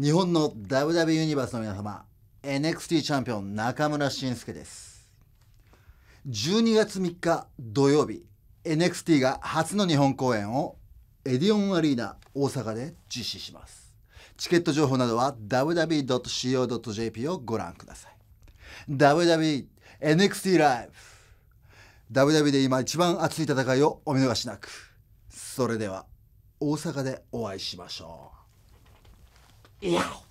日本の WW ユニバースの皆様 NXT チャンピオン中村慎介です12月3日土曜日 NXT が初の日本公演をエディオンアリーナ大阪で実施しますチケット情報などは www.co.jp をご覧ください WWNXT ライブ WW で今一番熱い戦いをお見逃しなくそれでは大阪でお会いしましょう life.